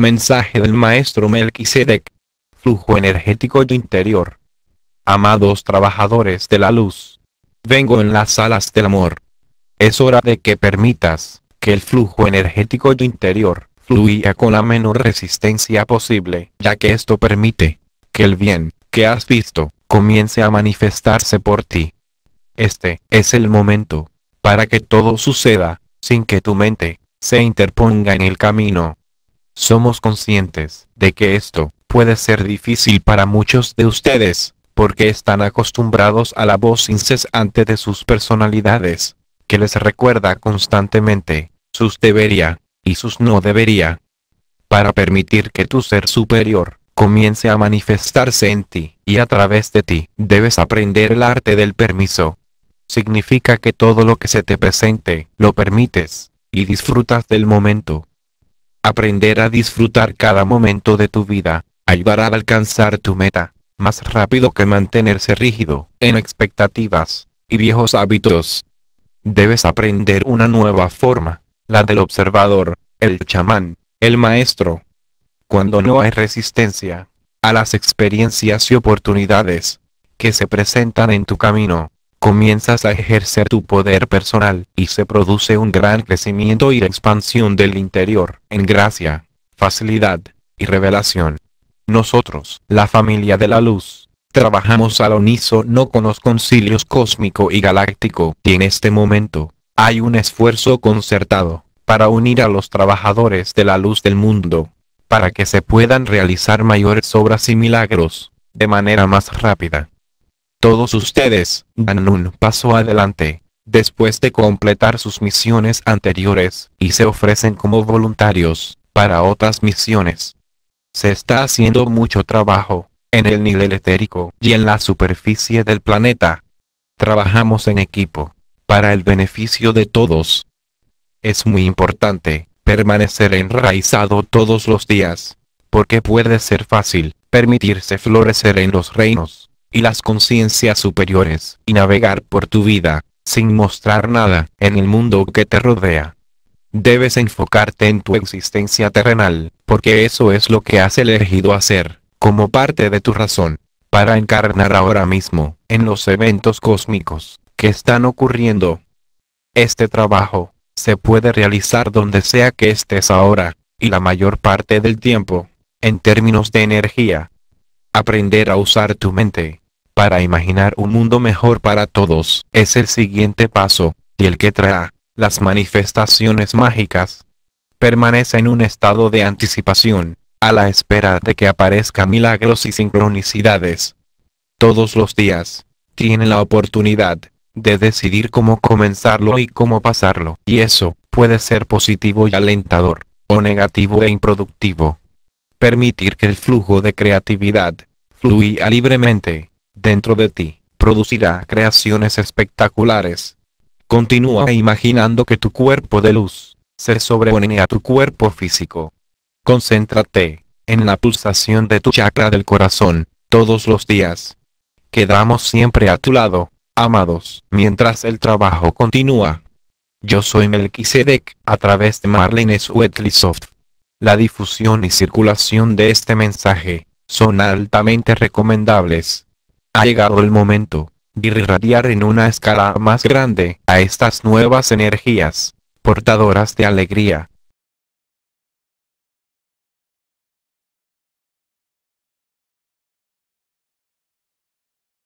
Mensaje del Maestro Melquisedec. Flujo energético interior. Amados trabajadores de la luz. Vengo en las alas del amor. Es hora de que permitas que el flujo energético interior fluya con la menor resistencia posible, ya que esto permite que el bien que has visto comience a manifestarse por ti. Este es el momento para que todo suceda sin que tu mente se interponga en el camino. Somos conscientes de que esto puede ser difícil para muchos de ustedes, porque están acostumbrados a la voz incesante de sus personalidades, que les recuerda constantemente sus debería y sus no debería. Para permitir que tu ser superior comience a manifestarse en ti y a través de ti, debes aprender el arte del permiso. Significa que todo lo que se te presente, lo permites, y disfrutas del momento Aprender a disfrutar cada momento de tu vida, ayudará a alcanzar tu meta, más rápido que mantenerse rígido, en expectativas, y viejos hábitos. Debes aprender una nueva forma, la del observador, el chamán, el maestro. Cuando no hay resistencia, a las experiencias y oportunidades, que se presentan en tu camino, comienzas a ejercer tu poder personal, y se produce un gran crecimiento y expansión del interior, en gracia, facilidad, y revelación. Nosotros, la familia de la luz, trabajamos al unísono con los concilios cósmico y galáctico, y en este momento, hay un esfuerzo concertado, para unir a los trabajadores de la luz del mundo, para que se puedan realizar mayores obras y milagros, de manera más rápida. Todos ustedes dan un paso adelante, después de completar sus misiones anteriores, y se ofrecen como voluntarios, para otras misiones. Se está haciendo mucho trabajo, en el nivel etérico y en la superficie del planeta. Trabajamos en equipo, para el beneficio de todos. Es muy importante, permanecer enraizado todos los días, porque puede ser fácil, permitirse florecer en los reinos y las conciencias superiores, y navegar por tu vida, sin mostrar nada, en el mundo que te rodea. Debes enfocarte en tu existencia terrenal, porque eso es lo que has elegido hacer, como parte de tu razón, para encarnar ahora mismo, en los eventos cósmicos, que están ocurriendo. Este trabajo, se puede realizar donde sea que estés ahora, y la mayor parte del tiempo, en términos de energía, Aprender a usar tu mente para imaginar un mundo mejor para todos es el siguiente paso, y el que traerá las manifestaciones mágicas. Permanece en un estado de anticipación, a la espera de que aparezcan milagros y sincronicidades. Todos los días, tiene la oportunidad de decidir cómo comenzarlo y cómo pasarlo, y eso puede ser positivo y alentador, o negativo e improductivo. Permitir que el flujo de creatividad fluía libremente dentro de ti, producirá creaciones espectaculares. Continúa imaginando que tu cuerpo de luz se sobrepone a tu cuerpo físico. Concéntrate en la pulsación de tu chakra del corazón todos los días. Quedamos siempre a tu lado, amados, mientras el trabajo continúa. Yo soy Melquisedec, a través de Marlene Swetlisoft. La difusión y circulación de este mensaje son altamente recomendables. Ha llegado el momento de irradiar en una escala más grande a estas nuevas energías, portadoras de alegría,